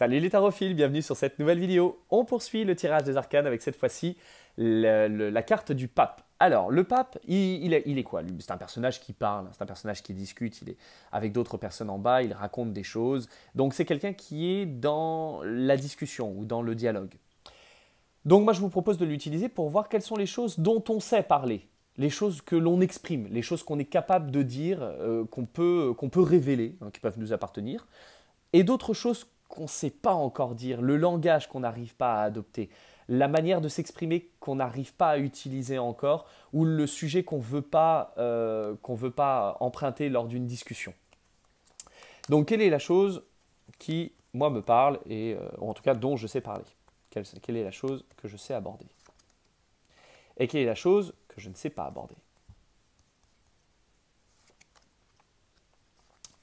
Salut les tarophiles, bienvenue sur cette nouvelle vidéo. On poursuit le tirage des arcanes avec cette fois-ci la carte du pape. Alors, le pape, il, est, il est, quoi C'est un personnage qui parle, c'est un personnage qui discute, il est avec d'autres personnes en bas, il raconte des choses. Donc, c'est quelqu'un qui est dans la discussion ou dans le dialogue. Donc, moi, je vous propose de l'utiliser pour voir quelles sont les choses dont on sait parler, les choses que l'on exprime, les choses qu'on est capable de dire, euh, qu'on peut, qu'on peut révéler, hein, qui peuvent nous appartenir, et d'autres choses qu'on ne sait pas encore dire, le langage qu'on n'arrive pas à adopter, la manière de s'exprimer qu'on n'arrive pas à utiliser encore, ou le sujet qu'on euh, ne veut pas emprunter lors d'une discussion. Donc quelle est la chose qui moi me parle et euh, en tout cas dont je sais parler quelle, quelle est la chose que je sais aborder Et quelle est la chose que je ne sais pas aborder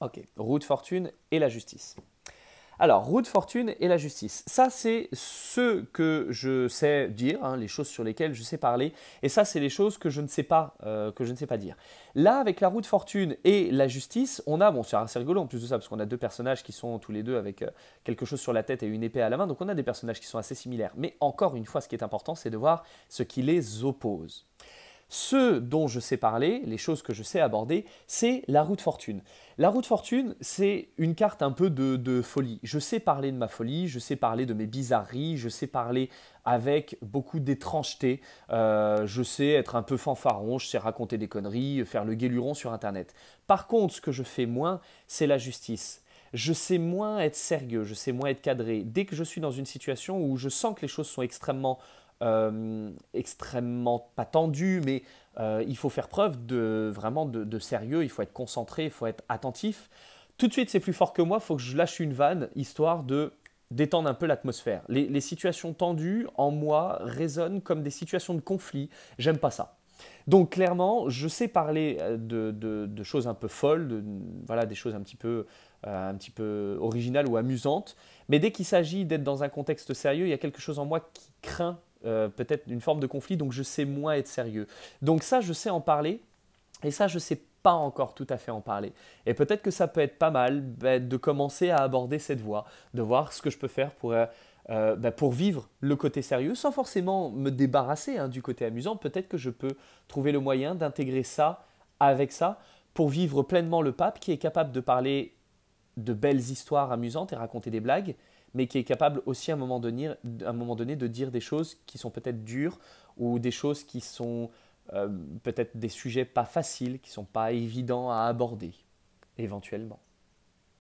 Ok, route fortune et la justice. Alors, roue de fortune et la justice. Ça, c'est ce que je sais dire, hein, les choses sur lesquelles je sais parler. Et ça, c'est les choses que je ne sais pas, euh, que je ne sais pas dire. Là, avec la roue de fortune et la justice, on a, bon, c'est assez rigolo en plus de ça, parce qu'on a deux personnages qui sont tous les deux avec euh, quelque chose sur la tête et une épée à la main. Donc, on a des personnages qui sont assez similaires. Mais encore une fois, ce qui est important, c'est de voir ce qui les oppose. Ce dont je sais parler, les choses que je sais aborder, c'est la route de fortune. La route de fortune, c'est une carte un peu de, folie. Je sais parler de ma folie, je sais parler de mes bizarreries, je sais parler avec beaucoup d'étrangeté, euh, je sais être un peu fanfaron, je sais raconter des conneries, euh, faire le guéluron sur Internet. Par contre, ce que je fais moins, c'est la justice je sais moins être sérieux, je sais moins être cadré. Dès que je suis dans une situation où je sens que les choses sont extrêmement euh, extrêmement pas tendu, mais euh, il faut faire preuve de vraiment de, sérieux, il faut être concentré, il faut être attentif. Tout de suite, c'est plus fort que moi, il faut que je lâche une vanne, histoire de détendre un peu l'atmosphère. Les, situations tendues, en moi, résonnent comme des situations de conflit. J'aime pas ça. Donc clairement, je sais parler euh, de, choses un peu folles, voilà, des choses un petit peu, un petit peu originales ou amusantes, mais dès qu'il s'agit d'être dans un contexte sérieux, il y a quelque chose en moi qui craint euh, peut-être une forme de conflit, donc je sais moins être sérieux. Donc ça, je sais en parler, et ça, je ne sais pas encore tout à fait en parler. Et peut-être que ça peut être pas mal bah, de commencer à aborder cette voie, de voir ce que je peux faire pour... Euh, euh, bah, pour vivre le côté sérieux, sans forcément me débarrasser hein, du côté amusant, peut-être que je peux trouver le moyen d'intégrer ça avec ça pour vivre pleinement le pape qui est capable de parler de belles histoires amusantes et raconter des blagues, mais qui est capable aussi à un moment donné, de dire des choses qui sont peut-être dures ou des choses qui sont euh, peut-être des sujets pas faciles, qui sont pas évidents à aborder, éventuellement.